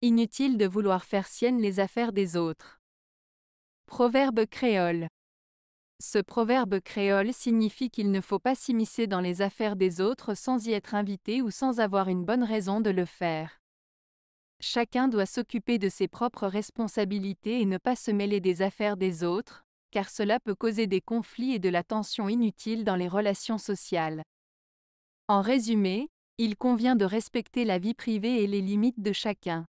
Inutile de vouloir faire sienne les affaires des autres. Proverbe créole. Ce proverbe créole signifie qu'il ne faut pas s'immiscer dans les affaires des autres sans y être invité ou sans avoir une bonne raison de le faire. Chacun doit s'occuper de ses propres responsabilités et ne pas se mêler des affaires des autres, car cela peut causer des conflits et de la tension inutile dans les relations sociales. En résumé, il convient de respecter la vie privée et les limites de chacun.